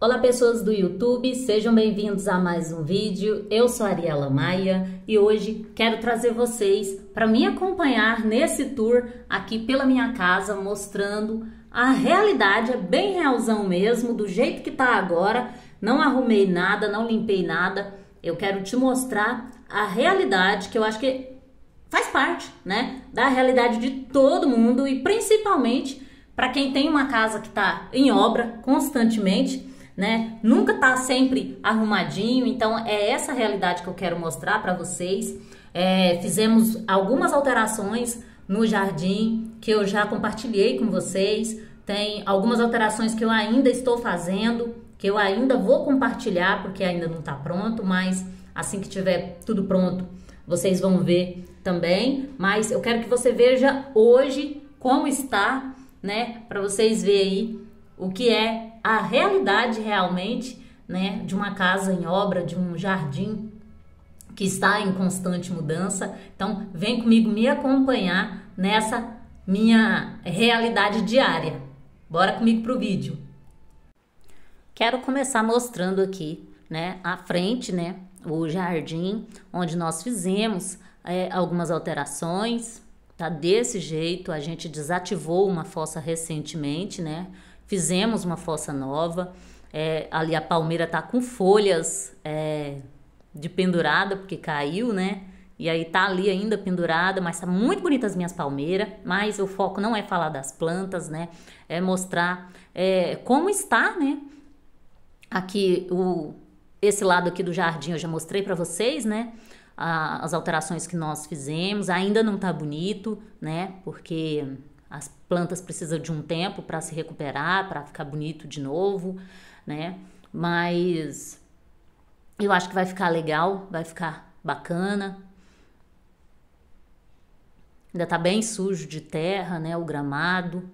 Olá pessoas do YouTube, sejam bem-vindos a mais um vídeo. Eu sou Ariela Maia e hoje quero trazer vocês para me acompanhar nesse tour aqui pela minha casa, mostrando a realidade, é bem realzão mesmo, do jeito que tá agora. Não arrumei nada, não limpei nada. Eu quero te mostrar a realidade que eu acho que faz parte, né, da realidade de todo mundo e principalmente para quem tem uma casa que está em obra constantemente né? Nunca tá sempre arrumadinho, então é essa realidade que eu quero mostrar para vocês. É, fizemos algumas alterações no jardim que eu já compartilhei com vocês. Tem algumas alterações que eu ainda estou fazendo, que eu ainda vou compartilhar porque ainda não está pronto, mas assim que tiver tudo pronto, vocês vão ver também. Mas eu quero que você veja hoje como está, né, para vocês verem aí o que é a realidade realmente né, de uma casa em obra, de um jardim que está em constante mudança. Então, vem comigo me acompanhar nessa minha realidade diária. Bora comigo para o vídeo. Quero começar mostrando aqui, né, a frente, né, o jardim onde nós fizemos é, algumas alterações. Tá desse jeito, a gente desativou uma fossa recentemente, né? fizemos uma fossa nova. É, ali a palmeira tá com folhas é, de pendurada, porque caiu, né? E aí tá ali ainda pendurada, mas tá muito bonita as minhas palmeiras. Mas o foco não é falar das plantas, né? É mostrar é, como está, né? Aqui o esse lado aqui do jardim eu já mostrei para vocês, né? A, as alterações que nós fizemos. Ainda não tá bonito, né? Porque as plantas precisam de um tempo para se recuperar, para ficar bonito de novo, né? Mas eu acho que vai ficar legal, vai ficar bacana. Ainda tá bem sujo de terra, né? O gramado.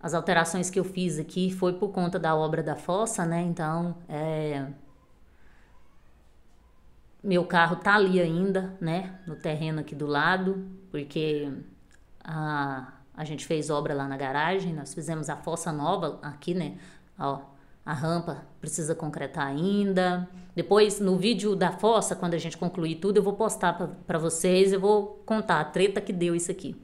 As alterações que eu fiz aqui foi por conta da obra da fossa, né? Então, é... meu carro tá ali ainda, né? No terreno aqui do lado, porque a, a gente fez obra lá na garagem, nós fizemos a fossa nova aqui, né? Ó, a rampa precisa concretar ainda. Depois, no vídeo da fossa, quando a gente concluir tudo, eu vou postar para vocês, eu vou contar a treta que deu isso aqui.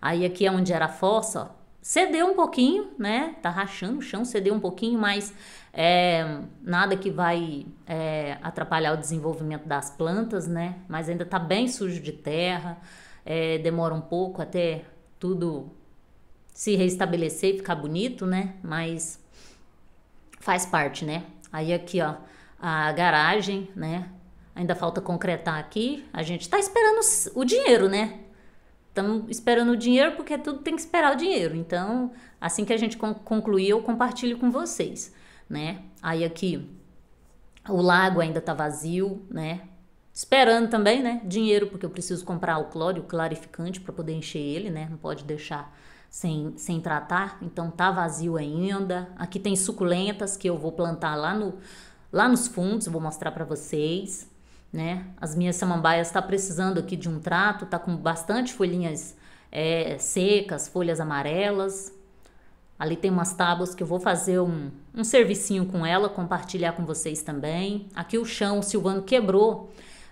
Aí aqui é onde era a fossa, ó, cedeu um pouquinho, né? Tá rachando o chão, cedeu um pouquinho, mas é, nada que vai é, atrapalhar o desenvolvimento das plantas, né? Mas ainda tá bem sujo de terra é, demora um pouco até tudo se restabelecer e ficar bonito, né? Mas faz parte, né? Aí aqui, ó, a garagem, né? Ainda falta concretar aqui. A gente tá esperando o dinheiro, né? Estamos esperando o dinheiro porque tudo tem que esperar o dinheiro. Então, assim que a gente concluir, eu compartilho com vocês, né? Aí aqui o lago ainda tá vazio, né? Esperando também, né? Dinheiro, porque eu preciso comprar o cloro, o clarificante, para poder encher ele, né? Não pode deixar sem, sem tratar, então tá vazio ainda. Aqui tem suculentas que eu vou plantar lá, no, lá nos fundos, vou mostrar para vocês, né? As minhas samambaias tá precisando aqui de um trato, tá com bastante folhinhas é, secas, folhas amarelas. Ali tem umas tábuas que eu vou fazer um, um servicinho com ela, compartilhar com vocês também. Aqui o chão, o Silvano quebrou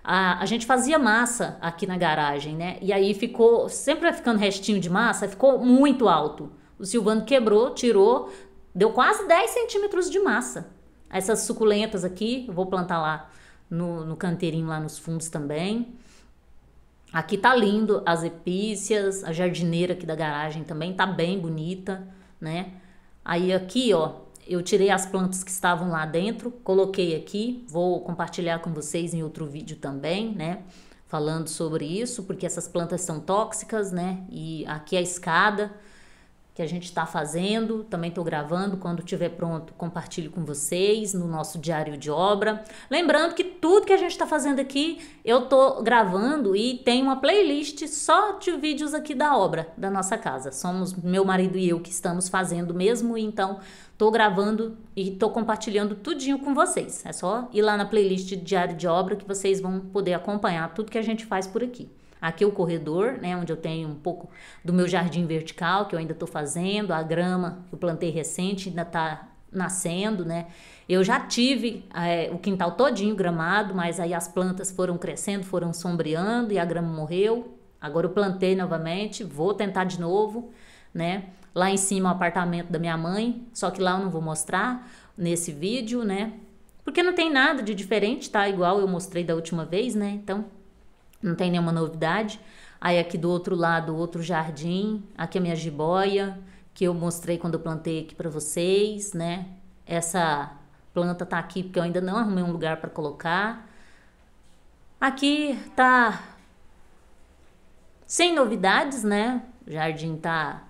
a, a gente fazia massa aqui na garagem, né? E aí ficou, sempre vai ficando restinho de massa, ficou muito alto. O Silvano quebrou, tirou, deu quase 10 centímetros de massa. Essas suculentas aqui, eu vou plantar lá no, no canteirinho, lá nos fundos também. Aqui tá lindo, as epícias, a jardineira aqui da garagem também tá bem bonita, né? Aí aqui, ó, eu tirei as plantas que estavam lá dentro, coloquei aqui, vou compartilhar com vocês em outro vídeo também, né? Falando sobre isso, porque essas plantas são tóxicas, né? E aqui a escada que a gente está fazendo. Também estou gravando. Quando estiver pronto, compartilho com vocês no nosso diário de obra. Lembrando que tudo que a gente está fazendo aqui, eu estou gravando e tem uma playlist só de vídeos aqui da obra da nossa casa. Somos meu marido e eu que estamos fazendo mesmo, então estou gravando e estou compartilhando tudinho com vocês. É só ir lá na playlist diário de obra que vocês vão poder acompanhar tudo que a gente faz por aqui. Aqui é o corredor, né, onde eu tenho um pouco do meu jardim vertical, que eu ainda estou fazendo, a grama que eu plantei recente, ainda está nascendo, né? Eu já tive é, o quintal todinho gramado, mas aí as plantas foram crescendo, foram sombreando e a grama morreu. Agora eu plantei novamente, vou tentar de novo, né? Lá em cima é o apartamento da minha mãe, só que lá eu não vou mostrar nesse vídeo, né? Porque não tem nada de diferente, tá? Igual eu mostrei da última vez, né? Então não tem nenhuma novidade. Aí aqui do outro lado, outro jardim, aqui a é minha jiboia, que eu mostrei quando eu plantei aqui para vocês, né? Essa planta tá aqui porque eu ainda não arrumei um lugar para colocar. Aqui tá sem novidades, né? O jardim tá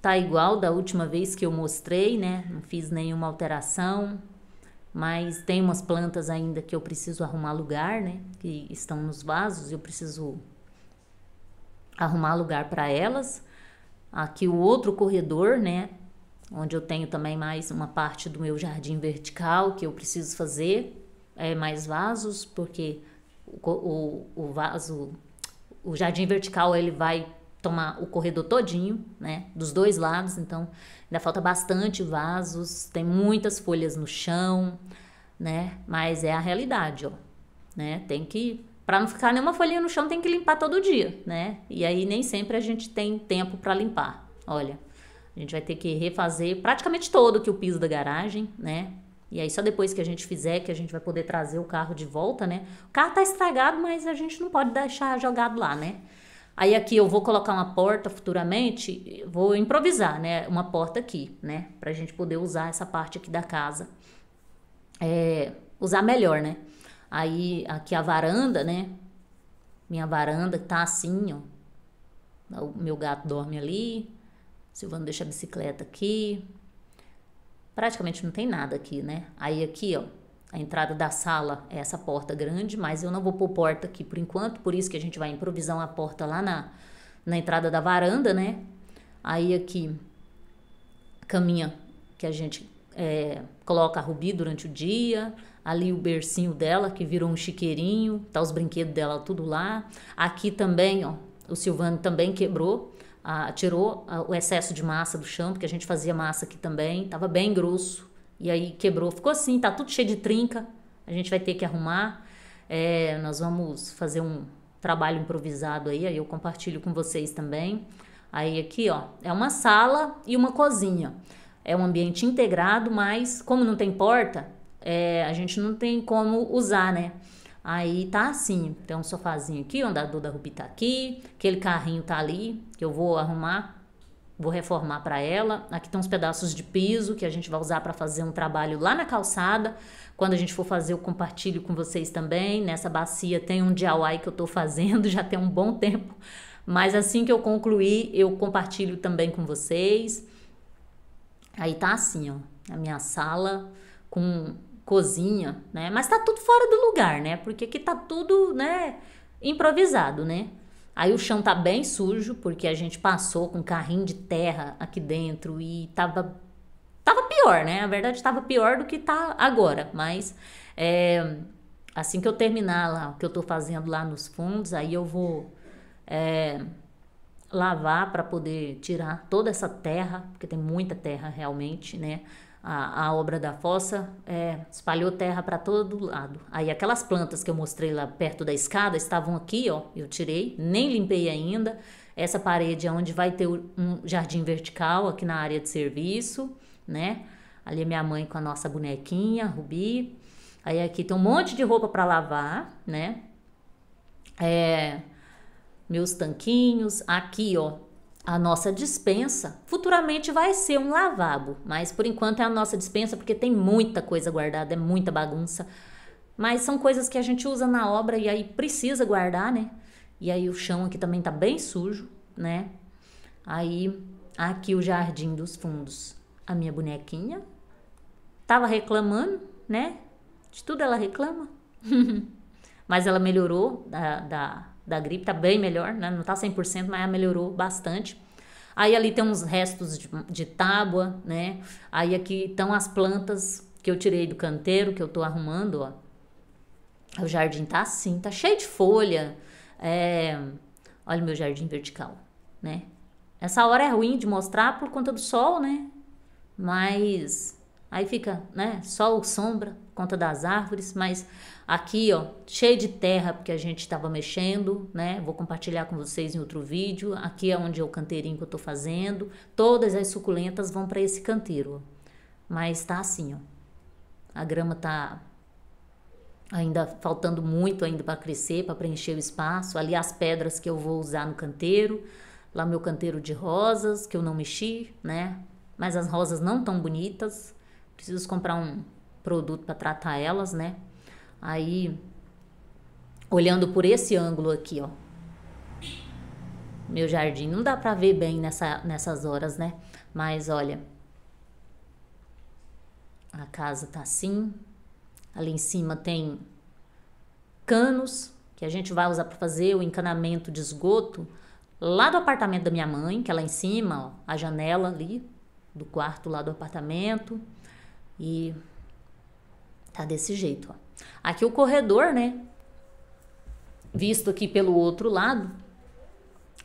tá igual da última vez que eu mostrei, né? Não fiz nenhuma alteração mas tem umas plantas ainda que eu preciso arrumar lugar, né? Que estão nos vasos e eu preciso arrumar lugar para elas. Aqui o outro corredor, né? Onde eu tenho também mais uma parte do meu jardim vertical que eu preciso fazer é, mais vasos, porque o, o, o vaso, o jardim vertical ele vai tomar o corredor todinho, né, dos dois lados, então ainda falta bastante vasos, tem muitas folhas no chão, né? Mas é a realidade, ó, né? Tem que para não ficar nenhuma folhinha no chão, tem que limpar todo dia, né? E aí nem sempre a gente tem tempo para limpar. Olha, a gente vai ter que refazer praticamente todo que o piso da garagem, né? E aí só depois que a gente fizer que a gente vai poder trazer o carro de volta, né? O carro tá estragado, mas a gente não pode deixar jogado lá, né? Aí aqui eu vou colocar uma porta futuramente, vou improvisar, né? Uma porta aqui, né? Pra gente poder usar essa parte aqui da casa. É, usar melhor, né? Aí aqui a varanda, né? Minha varanda tá assim, ó. O meu gato dorme ali. Silvano deixa a bicicleta aqui. Praticamente não tem nada aqui, né? Aí aqui, ó, a entrada da sala é essa porta grande, mas eu não vou pôr porta aqui por enquanto, por isso que a gente vai improvisar uma porta lá na, na entrada da varanda, né? Aí aqui, caminha que a gente é, coloca a Rubi durante o dia, ali o bercinho dela que virou um chiqueirinho, tá os brinquedos dela tudo lá. Aqui também, ó, o Silvano também quebrou, a, tirou a, o excesso de massa do chão, porque a gente fazia massa aqui também, tava bem grosso. E aí quebrou, ficou assim, tá tudo cheio de trinca. A gente vai ter que arrumar. É, nós vamos fazer um trabalho improvisado aí, aí eu compartilho com vocês também. Aí aqui, ó, é uma sala e uma cozinha. É um ambiente integrado, mas como não tem porta, é, a gente não tem como usar, né? Aí tá assim, tem um sofazinho aqui, o andador da Rubi tá aqui, aquele carrinho tá ali, que eu vou arrumar vou reformar para ela. Aqui estão uns pedaços de piso que a gente vai usar para fazer um trabalho lá na calçada. Quando a gente for fazer, eu compartilho com vocês também. Nessa bacia tem um DIY que eu estou fazendo já tem um bom tempo, mas assim que eu concluir, eu compartilho também com vocês. Aí tá assim, ó, a minha sala com cozinha, né? Mas tá tudo fora do lugar, né? Porque aqui tá tudo, né, improvisado, né? Aí o chão tá bem sujo, porque a gente passou com um carrinho de terra aqui dentro e tava. Tava pior, né? Na verdade, tava pior do que tá agora. Mas é, assim que eu terminar lá o que eu tô fazendo lá nos fundos, aí eu vou é, lavar para poder tirar toda essa terra, porque tem muita terra realmente, né? a, a obra da fossa é, espalhou terra para todo lado. Aí aquelas plantas que eu mostrei lá perto da escada estavam aqui, ó, eu tirei, nem limpei ainda. Essa parede é onde vai ter um jardim vertical aqui na área de serviço, né? Ali é minha mãe com a nossa bonequinha, Rubi. Aí aqui tem um monte de roupa para lavar, né? É, meus tanquinhos. Aqui, ó, a nossa dispensa futuramente vai ser um lavabo, mas por enquanto é a nossa dispensa porque tem muita coisa guardada, é muita bagunça. Mas são coisas que a gente usa na obra e aí precisa guardar, né? E aí o chão aqui também tá bem sujo, né? Aí aqui o jardim dos fundos. A minha bonequinha tava reclamando, né? De tudo ela reclama. Mas ela melhorou da, da da gripe, tá bem melhor, né? Não tá 100%, mas melhorou bastante. Aí ali tem uns restos de, de tábua, né? Aí aqui estão as plantas que eu tirei do canteiro, que eu tô arrumando, ó. O jardim tá assim, tá cheio de folha. É... Olha o meu jardim vertical, né? Essa hora é ruim de mostrar por conta do sol, né? Mas Aí fica, né, sol, sombra, conta das árvores, mas aqui, ó, cheio de terra porque a gente estava mexendo, né? Vou compartilhar com vocês em outro vídeo. Aqui é onde é o canteirinho que eu tô fazendo. Todas as suculentas vão para esse canteiro. Mas tá assim, ó. A grama tá ainda faltando muito ainda para crescer, para preencher o espaço. Ali as pedras que eu vou usar no canteiro, lá meu canteiro de rosas que eu não mexi, né? Mas as rosas não tão bonitas preciso comprar um produto para tratar elas, né? Aí, olhando por esse ângulo aqui, ó, meu jardim, não dá para ver bem nessa, nessas horas, né? Mas olha, a casa tá assim, ali em cima tem canos que a gente vai usar para fazer o encanamento de esgoto lá do apartamento da minha mãe, que é lá em cima, ó, a janela ali do quarto lá do apartamento. E tá desse jeito, ó. Aqui o corredor, né? Visto aqui pelo outro lado,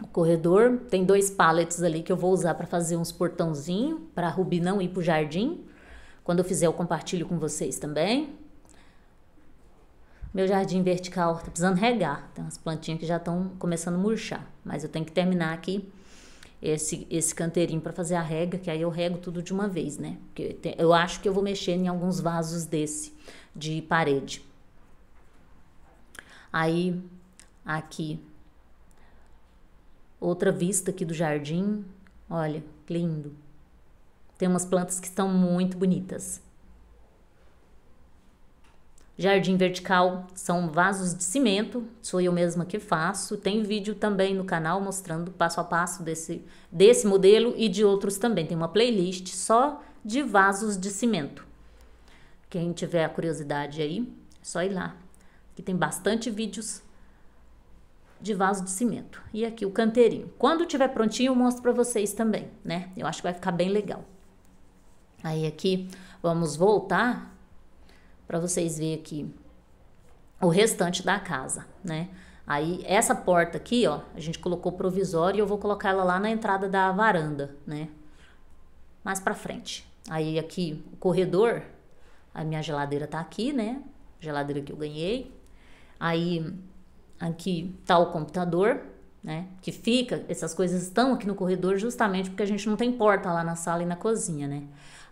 o corredor tem dois paletes ali que eu vou usar para fazer uns portãozinho para Rubi não ir pro jardim. Quando eu fizer, eu compartilho com vocês também. Meu jardim vertical tá precisando regar. Tem umas plantinhas que já estão começando a murchar, mas eu tenho que terminar aqui esse, esse canteirinho para fazer a rega, que aí eu rego tudo de uma vez, né? Porque tem, eu acho que eu vou mexer em alguns vasos desse, de parede. Aí, aqui, outra vista aqui do jardim, olha, lindo. Tem umas plantas que estão muito bonitas. Jardim vertical são vasos de cimento, sou eu mesma que faço. Tem vídeo também no canal mostrando passo a passo desse, desse modelo e de outros também. Tem uma playlist só de vasos de cimento. Quem tiver a curiosidade aí, é só ir lá, que tem bastante vídeos de vaso de cimento. E aqui o canteirinho. Quando tiver prontinho, eu mostro para vocês também, né? Eu acho que vai ficar bem legal. Aí aqui vamos voltar para vocês verem aqui o restante da casa, né? Aí essa porta aqui, ó, a gente colocou provisória e eu vou colocar ela lá na entrada da varanda, né? Mais para frente. Aí aqui o corredor, a minha geladeira tá aqui, né? Geladeira que eu ganhei. Aí aqui tá o computador, né? Que fica, essas coisas estão aqui no corredor justamente porque a gente não tem porta lá na sala e na cozinha, né?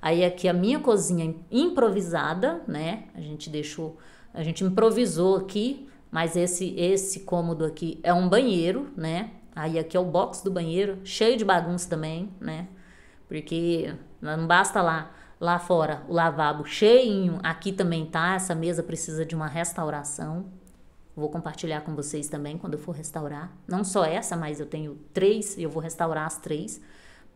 Aí aqui a minha cozinha improvisada, né? A gente deixou, a gente improvisou aqui, mas esse esse cômodo aqui é um banheiro, né? Aí aqui é o box do banheiro, cheio de bagunça também, né? Porque não basta lá lá fora o lavabo cheinho, aqui também tá, essa mesa precisa de uma restauração, Vou compartilhar com vocês também quando eu for restaurar. Não só essa, mas eu tenho três e eu vou restaurar as três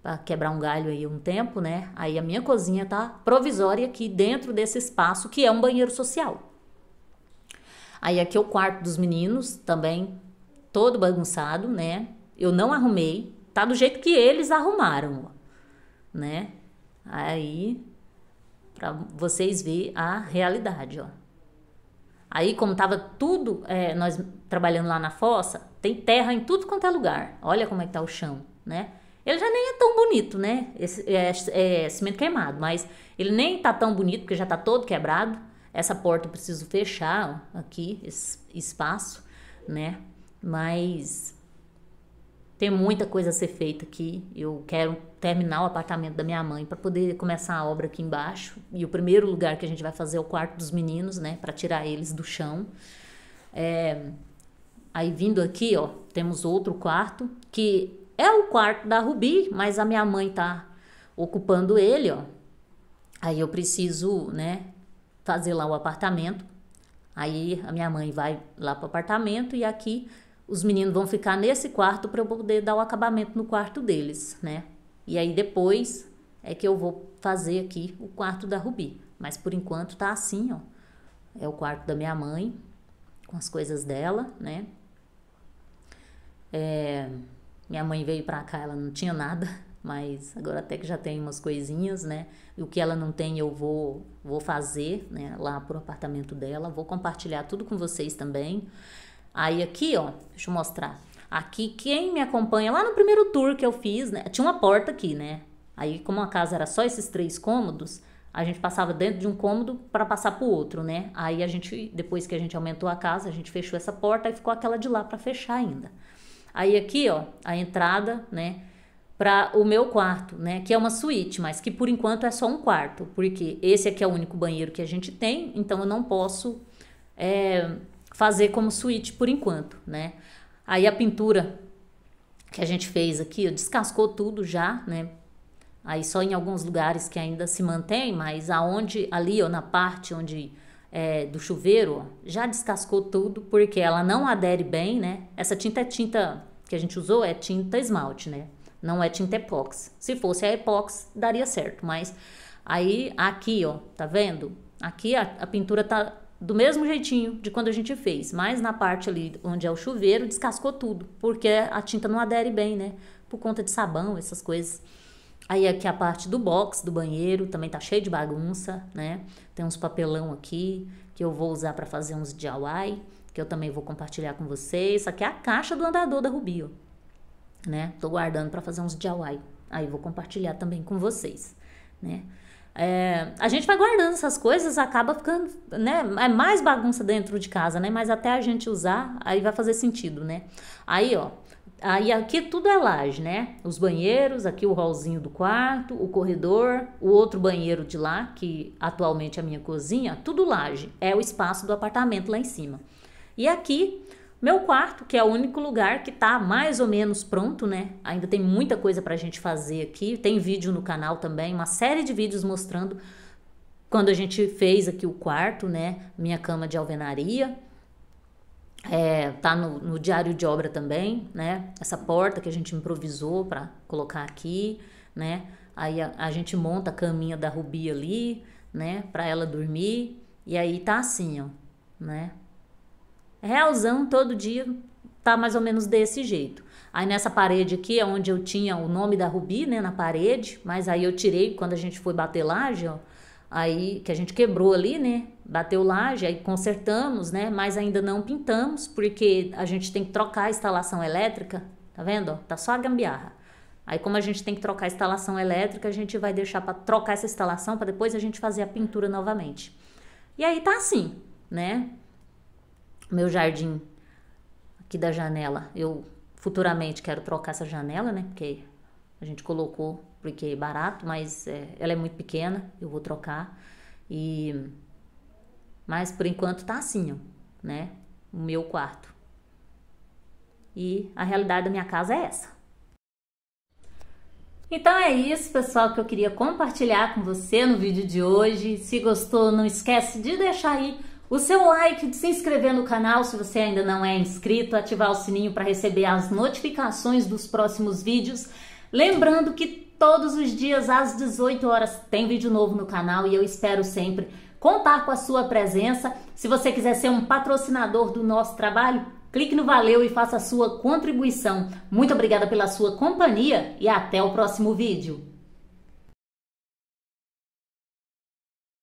para quebrar um galho aí um tempo, né? Aí a minha cozinha tá provisória aqui dentro desse espaço que é um banheiro social. Aí aqui é o quarto dos meninos, também todo bagunçado, né? Eu não arrumei, tá do jeito que eles arrumaram, né? Aí para vocês ver a realidade, ó. Aí, como estava tudo, é, nós trabalhando lá na fossa, tem terra em tudo quanto é lugar. Olha como é que tá o chão, né? Ele já nem é tão bonito, né? Esse, é, é cimento queimado, mas ele nem tá tão bonito, porque já tá todo quebrado. Essa porta eu preciso fechar aqui, esse espaço, né? Mas tem muita coisa a ser feita aqui. Eu quero terminar o apartamento da minha mãe para poder começar a obra aqui embaixo. E o primeiro lugar que a gente vai fazer é o quarto dos meninos, né, para tirar eles do chão. É... Aí vindo aqui, ó, temos outro quarto que é o quarto da Rubi, mas a minha mãe tá ocupando ele, ó. Aí eu preciso, né, fazer lá o apartamento. Aí a minha mãe vai lá pro apartamento e aqui os meninos vão ficar nesse quarto para eu poder dar o acabamento no quarto deles, né? E aí depois é que eu vou fazer aqui o quarto da Rubi. Mas por enquanto tá assim, ó. É o quarto da minha mãe, com as coisas dela, né? É, minha mãe veio pra cá, ela não tinha nada, mas agora até que já tem umas coisinhas, né? E o que ela não tem eu vou, vou fazer, né? Lá pro apartamento dela. Vou compartilhar tudo com vocês também. Aí aqui, ó, deixa eu mostrar. Aqui, quem me acompanha lá no primeiro tour que eu fiz, né? Tinha uma porta aqui, né? Aí, como a casa era só esses três cômodos, a gente passava dentro de um cômodo para passar para o outro, né? Aí a gente, depois que a gente aumentou a casa, a gente fechou essa porta e ficou aquela de lá para fechar ainda. Aí aqui, ó, a entrada, né? Para o meu quarto, né? Que é uma suíte, mas que por enquanto é só um quarto, porque esse aqui é o único banheiro que a gente tem, então eu não posso é, fazer como suíte por enquanto, né? Aí a pintura que a gente fez aqui, ó, descascou tudo já, né? Aí só em alguns lugares que ainda se mantém, mas aonde ali, ó, na parte onde é, do chuveiro, ó, já descascou tudo porque ela não adere bem, né? Essa tinta é tinta que a gente usou é tinta esmalte, né? Não é tinta epóxi. Se fosse a epóxi, daria certo, mas aí aqui, ó, tá vendo? Aqui a, a pintura tá do mesmo jeitinho de quando a gente fez, mas na parte ali onde é o chuveiro descascou tudo, porque a tinta não adere bem, né? Por conta de sabão, essas coisas. Aí aqui a parte do box do banheiro também tá cheio de bagunça, né? Tem uns papelão aqui que eu vou usar para fazer uns DIY, que eu também vou compartilhar com vocês. Aqui é a caixa do andador da Rubio, né? Tô guardando para fazer uns DIY. Aí vou compartilhar também com vocês, né? É, a gente vai guardando essas coisas, acaba ficando, né? É mais bagunça dentro de casa, né? Mas até a gente usar, aí vai fazer sentido, né? Aí, ó. Aí aqui tudo é laje, né? Os banheiros, aqui o hallzinho do quarto, o corredor, o outro banheiro de lá, que atualmente é a minha cozinha, tudo laje. É o espaço do apartamento lá em cima. E aqui meu quarto, que é o único lugar que tá mais ou menos pronto, né? Ainda tem muita coisa pra gente fazer aqui. Tem vídeo no canal também, uma série de vídeos mostrando quando a gente fez aqui o quarto, né? Minha cama de alvenaria. É, tá no, no, diário de obra também, né? Essa porta que a gente improvisou para colocar aqui, né? Aí a, a, gente monta a caminha da Rubi ali, né? Para ela dormir. E aí tá assim, ó, né? realzão todo dia tá mais ou menos desse jeito. Aí nessa parede aqui é onde eu tinha o nome da Rubi, né, na parede, mas aí eu tirei quando a gente foi bater laje, ó, aí que a gente quebrou ali, né, bateu laje, aí consertamos, né, mas ainda não pintamos, porque a gente tem que trocar a instalação elétrica, tá vendo, ó, tá só a gambiarra. Aí como a gente tem que trocar a instalação elétrica, a gente vai deixar para trocar essa instalação para depois a gente fazer a pintura novamente. E aí tá assim, né? meu jardim aqui da janela. Eu futuramente quero trocar essa janela, né? Porque a gente colocou porque é barato, mas é, ela é muito pequena, eu vou trocar. E mas por enquanto tá assim, ó, né? O meu quarto. E a realidade da minha casa é essa. Então é isso, pessoal, que eu queria compartilhar com você no vídeo de hoje. Se gostou, não esquece de deixar aí o seu like, de se inscrever no canal se você ainda não é inscrito, ativar o sininho para receber as notificações dos próximos vídeos. Lembrando que todos os dias às 18 horas tem vídeo novo no canal e eu espero sempre contar com a sua presença. Se você quiser ser um patrocinador do nosso trabalho, clique no valeu e faça a sua contribuição. Muito obrigada pela sua companhia e até o próximo vídeo.